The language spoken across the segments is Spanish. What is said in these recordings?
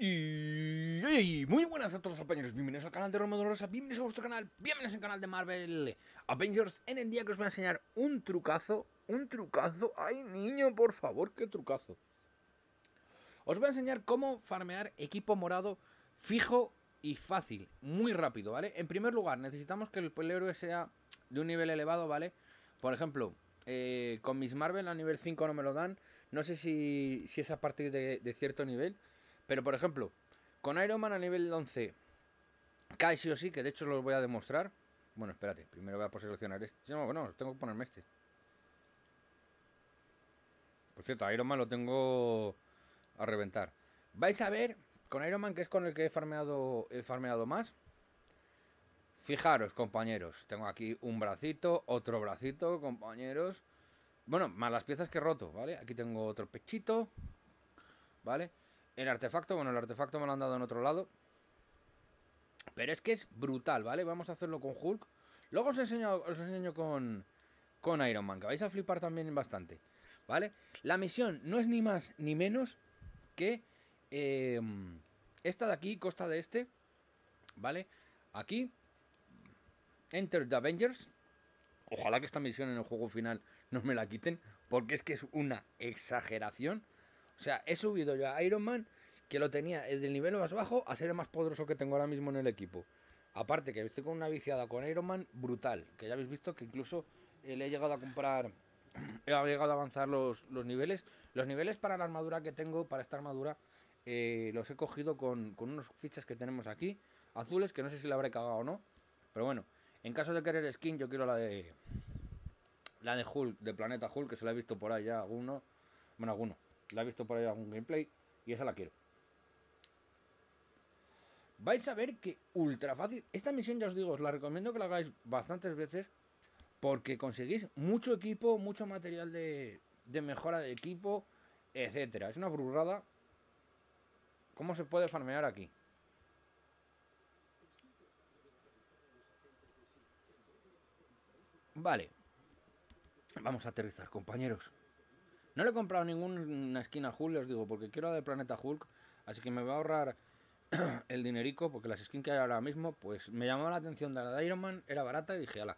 Y, muy buenas a todos los bienvenidos al canal de Roma Rosa, bienvenidos a vuestro canal, bienvenidos al canal de Marvel Avengers, en el día que os voy a enseñar un trucazo, un trucazo, ay niño, por favor, qué trucazo. Os voy a enseñar cómo farmear equipo morado fijo y fácil, muy rápido, ¿vale? En primer lugar, necesitamos que el héroe sea de un nivel elevado, ¿vale? Por ejemplo, eh, con mis Marvel a nivel 5 no me lo dan, no sé si, es a partir de cierto nivel... Pero, por ejemplo, con Iron Man a nivel 11 cae sí o sí, que de hecho lo voy a demostrar. Bueno, espérate, primero voy a seleccionar este. No, tengo que ponerme este. Por cierto, Iron Man lo tengo a reventar. Vais a ver con Iron Man, que es con el que he farmeado, he farmeado más. Fijaros, compañeros, tengo aquí un bracito, otro bracito, compañeros. Bueno, más las piezas que he roto, ¿vale? Aquí tengo otro pechito, ¿vale? el artefacto, bueno, el artefacto me lo han dado en otro lado. Pero es que es brutal, ¿vale? Vamos a hacerlo con Hulk. Luego os enseño, con, Iron Man, que vais a flipar también bastante, ¿vale? La misión no es ni más ni menos que em, esta de aquí, costa de este, ¿vale? Aquí, Enter the Avengers. Ojalá que esta misión en el juego final no me la quiten, porque es que es una exageración. O sea, he subido yo a Iron Man, que lo tenía del nivel más bajo, a ser el más poderoso que tengo ahora mismo en el equipo. Aparte que estoy con una viciada con Iron Man brutal, que ya habéis visto que incluso eh, le he llegado a comprar, he llegado a avanzar los, niveles. Los niveles para la armadura que tengo, para esta armadura, eh, los he cogido con, unos fichas que tenemos aquí, azules, que no sé si la habré cagado o no. Pero bueno, en caso de querer skin, yo quiero la de la de Hulk, de Planeta Hulk, que se la he visto por ahí ya alguno. Bueno, alguno. La he visto por ahí algún gameplay y esa la quiero. Vais a ver que ultra fácil. Esta misión ya os digo, os la recomiendo que la hagáis bastantes veces porque conseguís mucho equipo, mucho material de, de mejora de equipo, etcétera. Es una burrada. ¿Cómo se puede farmear aquí? Vale. Vamos a aterrizar, compañeros. No le he comprado ninguna esquina a Hulk, os digo, porque quiero la de Planeta Hulk. Así que me va a ahorrar el dinerico, porque las skins que hay ahora mismo, pues me llamaba la atención de la de Iron Man, era barata y dije, ala,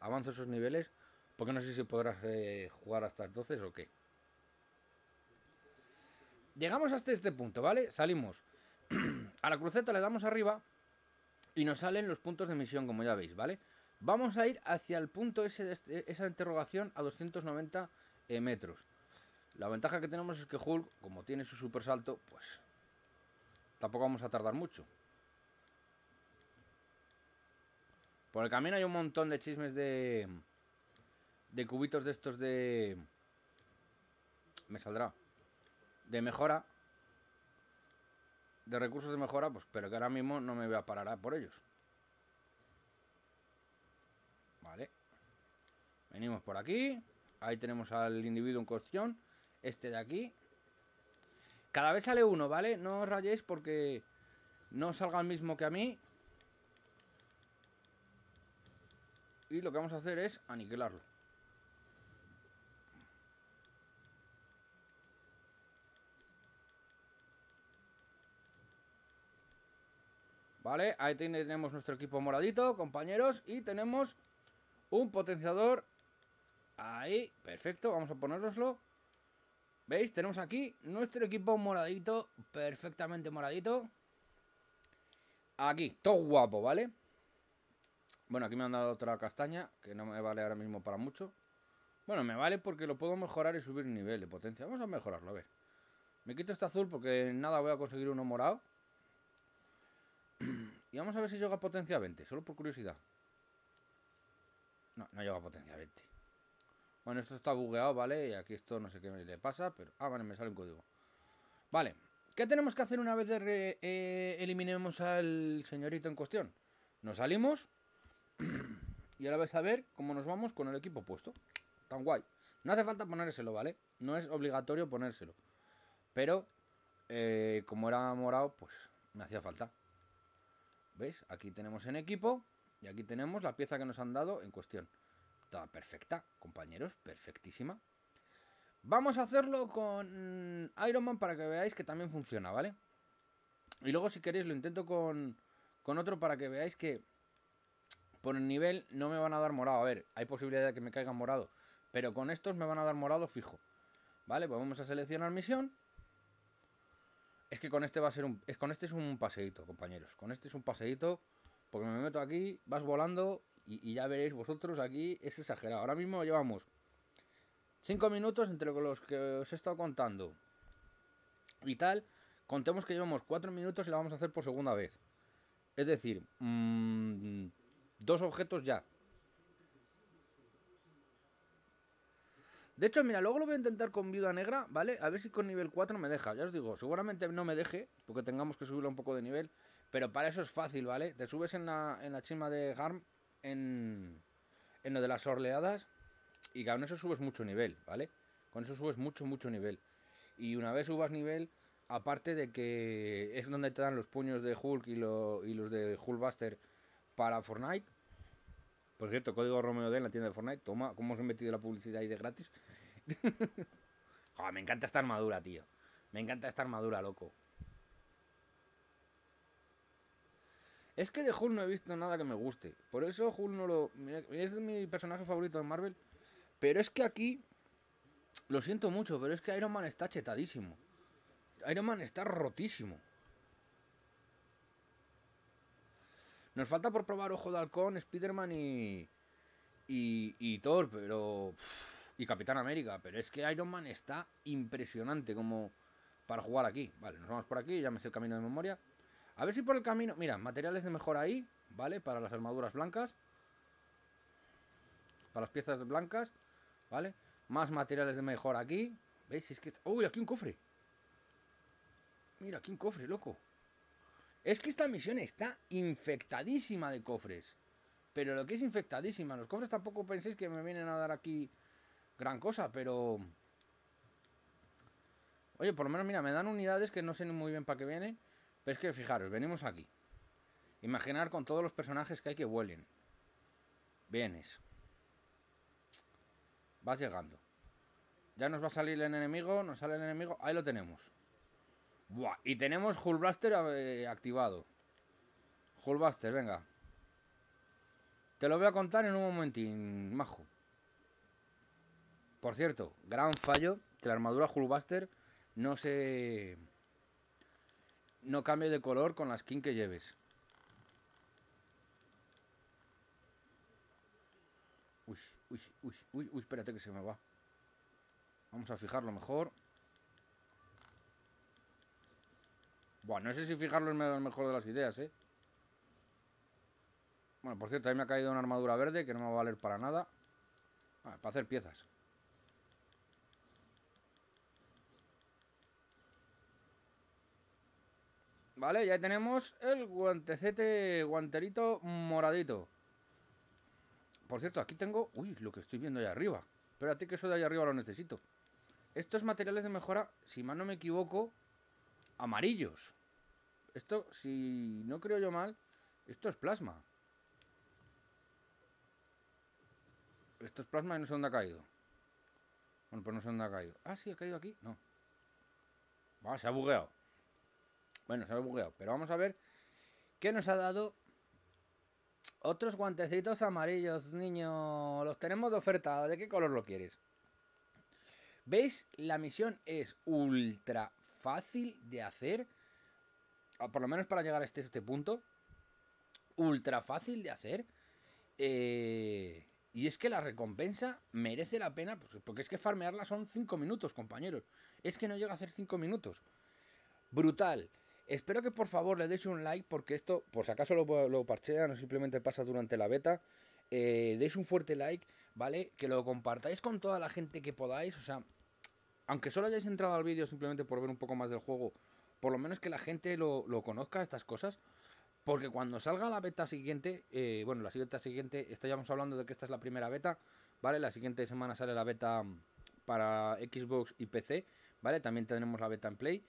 avanzo esos niveles, porque no sé si podrás eh, jugar hasta entonces o qué. Llegamos hasta este punto, ¿vale? Salimos. a la cruceta le damos arriba y nos salen los puntos de misión, como ya veis, ¿vale? Vamos a ir hacia el punto ese de este, esa interrogación a 290 eh, metros. La ventaja que tenemos es que Hulk, como tiene su super salto, pues tampoco vamos a tardar mucho. Por el camino hay un montón de chismes de... De cubitos de estos de... Me saldrá. De mejora. De recursos de mejora, pues, pero que ahora mismo no me voy a parar por ellos. Vale. Venimos por aquí. Ahí tenemos al individuo en cuestión. Este de aquí. Cada vez sale uno, ¿vale? No os rayéis porque no salga el mismo que a mí. Y lo que vamos a hacer es aniquilarlo. Vale, ahí tenemos nuestro equipo moradito, compañeros. Y tenemos un potenciador. Ahí, perfecto, vamos a ponérnoslo. ¿Veis? Tenemos aquí nuestro equipo moradito, perfectamente moradito. Aquí, todo guapo, ¿vale? Bueno, aquí me han dado otra castaña, que no me vale ahora mismo para mucho. Bueno, me vale porque lo puedo mejorar y subir nivel de potencia. Vamos a mejorarlo, a ver. Me quito este azul porque nada voy a conseguir uno morado. Y vamos a ver si llega a potencia 20, solo por curiosidad. No, no llega a potencia 20. Bueno, esto está bugueado, ¿vale? Y aquí esto no sé qué le pasa, pero... Ah, vale, me sale un código. Vale. ¿Qué tenemos que hacer una vez eh, eliminemos al señorito en cuestión? Nos salimos. y ahora vais a ver cómo nos vamos con el equipo puesto. Tan guay. No hace falta ponérselo, ¿vale? No es obligatorio ponérselo. Pero, eh, como era morado, pues me hacía falta. ¿Veis? Aquí tenemos en equipo y aquí tenemos la pieza que nos han dado en cuestión. Está perfecta, compañeros, perfectísima. Vamos a hacerlo con Iron Man para que veáis que también funciona, ¿vale? Y luego si queréis lo intento con, otro para que veáis que por el nivel no me van a dar morado. A ver, hay posibilidad de que me caiga morado. Pero con estos me van a dar morado fijo. Vale, pues vamos a seleccionar misión. Es que con este va a ser un... Es, con este es un paseíto, compañeros. Con este es un paseíto. Porque me meto aquí, vas volando y, ya veréis vosotros aquí, es exagerado. Ahora mismo llevamos 5 minutos entre los que os he estado contando y tal. Contemos que llevamos 4 minutos y la vamos a hacer por segunda vez. Es decir, mm, dos objetos ya. De hecho, mira, luego lo voy a intentar con viuda negra, ¿vale? A ver si con nivel 4 me deja. Ya os digo, seguramente no me deje, porque tengamos que subirlo un poco de nivel. Pero para eso es fácil, ¿vale? Te subes en la, en chima de Harm en, lo de las orleadas y con eso subes mucho nivel, ¿vale? Con eso subes mucho, mucho nivel. Y una vez subas nivel, aparte de que es donde te dan los puños de Hulk y, y los de Hulkbuster para Fortnite. Por cierto, código Romeo D en la tienda de Fortnite. Toma, ¿cómo os he metido la publicidad ahí de gratis? me encanta esta armadura, tío. Me encanta esta armadura, loco. Es que de Hulk no he visto nada que me guste. Por eso Hulk no lo. Es mi personaje favorito de Marvel. Pero es que aquí. Lo siento mucho, pero es que Iron Man está chetadísimo. Iron Man está rotísimo. Nos falta por probar Ojo de Halcón, Spider-Man y, y. Y Thor, pero. Y Capitán América. Pero es que Iron Man está impresionante como. Para jugar aquí. Vale, nos vamos por aquí, ya me sé el camino de memoria. A ver si por el camino... Mira, materiales de mejora ahí, ¿vale? Para las armaduras blancas. Para las piezas blancas, ¿vale? Más materiales de mejora aquí. ¿Veis? Es que... ¡Uy, aquí un cofre! Mira, aquí un cofre, loco. Es que esta misión está infectadísima de cofres. Pero lo que es infectadísima, los cofres tampoco penséis que me vienen a dar aquí gran cosa, pero... Oye, por lo menos, mira, me dan unidades que no sé muy bien para qué vienen es que fijaros, venimos aquí. Imaginar con todos los personajes que hay que huelen. Vienes. Vas llegando. Ya nos va a salir el enemigo, nos sale el enemigo. Ahí lo tenemos. y tenemos Hull eh, activado. Hull venga. Te lo voy a contar en un momentín, majo. Por cierto, gran fallo que la armadura Hull no se no cambie de color con la skin que lleves. Uy, uy, uy, uy, uy, espérate que se me va. Vamos a fijarlo mejor. Bueno, no sé si fijarlo es mejor de las ideas, ¿eh? Bueno, por cierto, ahí me ha caído una armadura verde que no me va a valer para nada. para hacer piezas. Vale, ya tenemos el guantecete, guanterito moradito. Por cierto, aquí tengo... Uy, lo que estoy viendo ahí arriba. Espérate que eso de allá arriba lo necesito. Estos materiales de mejora, si mal no me equivoco, amarillos. Esto, si no creo yo mal, esto es plasma. Esto es plasma y no sé dónde ha caído. Bueno, pues no sé dónde ha caído. Ah, sí, ha caído aquí. No. Va, se ha bugueado. Bueno, se me ha bugueado, pero vamos a ver qué nos ha dado otros guantecitos amarillos, niño. Los tenemos de oferta. ¿De qué color lo quieres? ¿Veis? La misión es ultra fácil de hacer. por lo menos para llegar a este, este punto. Ultra fácil de hacer. Eh, y es que la recompensa merece la pena. Pues, porque es que farmearla son 5 minutos, compañeros. Es que no llega a ser 5 minutos. Brutal. Espero que por favor le deis un like porque esto, por si acaso lo, parchea parchean simplemente pasa durante la beta, eh, deis un fuerte like, ¿vale? Que lo compartáis con toda la gente que podáis, o sea, aunque solo hayáis entrado al vídeo simplemente por ver un poco más del juego, por lo menos que la gente lo, conozca, estas cosas, porque cuando salga la beta siguiente, eh, bueno, la siguiente siguiente, estábamos hablando de que esta es la primera beta, ¿vale? La siguiente semana sale la beta para Xbox y PC, ¿vale? También tenemos la beta en Play.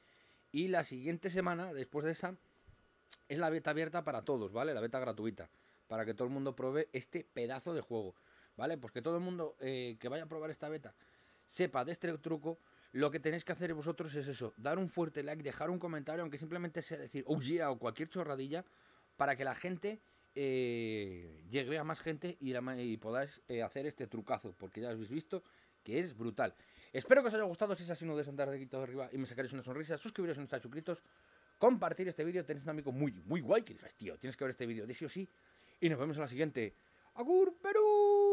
Y la siguiente semana, después de esa, es la beta abierta para todos, ¿vale? La beta gratuita, para que todo el mundo pruebe este pedazo de juego, ¿vale? Pues que todo el mundo eh, que vaya a probar esta beta sepa de este truco, lo que tenéis que hacer vosotros es eso, dar un fuerte like, dejar un comentario, aunque simplemente sea decir, oh yeah, o cualquier chorradilla, para que la gente eh, llegue a más gente y, podáis eh, hacer este trucazo, porque ya habéis visto que es brutal. Espero que os haya gustado. Si es así, no de andar de arriba y me sacaréis una sonrisa. Suscribiros si no estáis suscritos. Compartir este vídeo. Tenéis un amigo muy, muy guay que digas, tío, tienes que ver este vídeo de sí o sí. Y nos vemos en la siguiente. ¡Agur, Perú!